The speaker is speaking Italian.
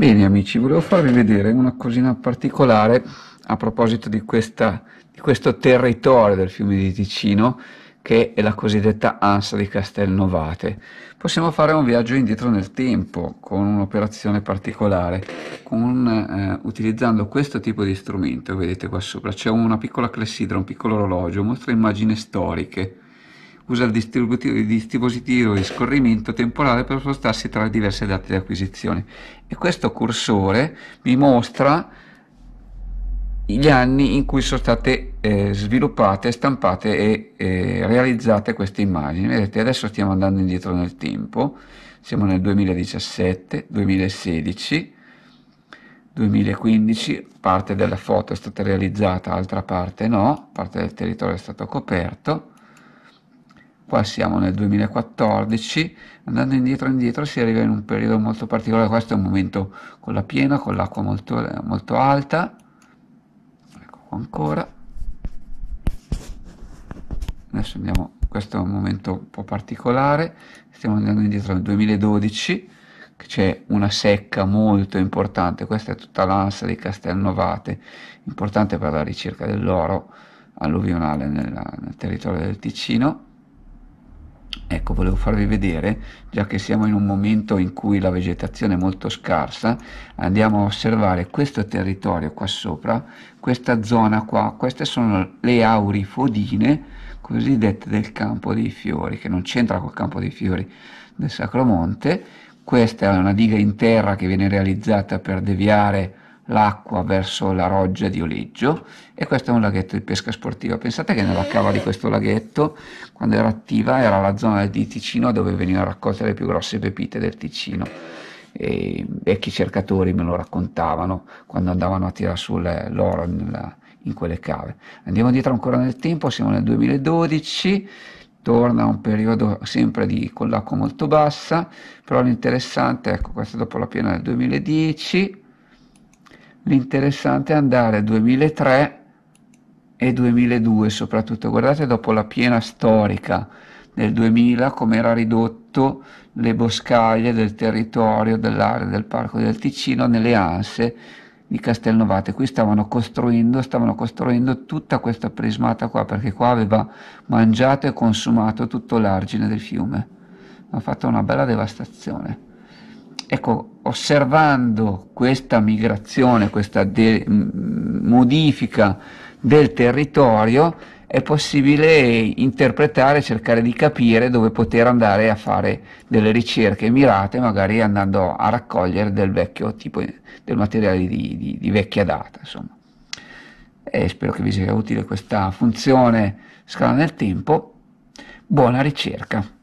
Bene amici, volevo farvi vedere una cosina particolare a proposito di, questa, di, questo territorio del fiume di Ticino che è la cosiddetta ansa di Castelnovate. Possiamo fare un viaggio indietro nel tempo con un'operazione particolare, con, eh, utilizzando questo tipo di strumento, vedete qua sopra, c'è una piccola clessidra, un piccolo orologio, mostra immagini storiche usa il, il dispositivo di scorrimento temporale per spostarsi tra le diverse date di acquisizione e questo cursore mi mostra gli anni in cui sono state eh, sviluppate, stampate e eh, realizzate queste immagini. Vedete, adesso stiamo andando indietro nel tempo, siamo nel 2017, 2016, 2015, parte della foto è stata realizzata, altra parte no, parte del territorio è stato coperto, qua siamo nel 2014, andando indietro indietro si arriva in un periodo molto particolare, questo è un momento con la piena, con l'acqua molto, molto alta, ecco qua ancora, adesso andiamo, questo è un momento un po' particolare, stiamo andando indietro nel 2012, che c'è una secca molto importante, questa è tutta l'ansa di Castelnovate, importante per la ricerca dell'oro alluvionale nella, nel territorio del Ticino, ecco volevo farvi vedere già che siamo in un momento in cui la vegetazione è molto scarsa andiamo a osservare questo territorio qua sopra questa zona qua queste sono le aurifodine cosiddette del campo dei fiori che non c'entra col campo dei fiori del Sacromonte questa è una diga in terra che viene realizzata per deviare l'acqua verso la roggia di Oleggio e questo è un laghetto di pesca sportiva. Pensate che nella cava di questo laghetto, quando era attiva, era la zona di Ticino dove venivano raccolte le più grosse pepite del Ticino. E vecchi cercatori me lo raccontavano quando andavano a tirare l'oro in quelle cave. Andiamo dietro ancora nel tempo, siamo nel 2012 torna un periodo sempre di, con l'acqua molto bassa, però l'interessante, ecco questo dopo la piena del 2010, l'interessante è andare 2003 e 2002 soprattutto. Guardate dopo la piena storica del 2000 come era ridotto le boscaglie del territorio dell'area del Parco del Ticino nelle anse di Castelnovate. Qui stavano costruendo, stavano costruendo tutta questa prismata qua perché qua aveva mangiato e consumato tutto l'argine del fiume. Ha fatto una bella devastazione. Ecco, osservando questa migrazione, questa de- modifica del territorio, è possibile interpretare, cercare di capire dove poter andare a fare delle ricerche mirate, magari andando a raccogliere del vecchio tipo del materiale di, di, di vecchia data. Insomma. E spero che vi sia utile questa funzione scala nel tempo. Buona ricerca!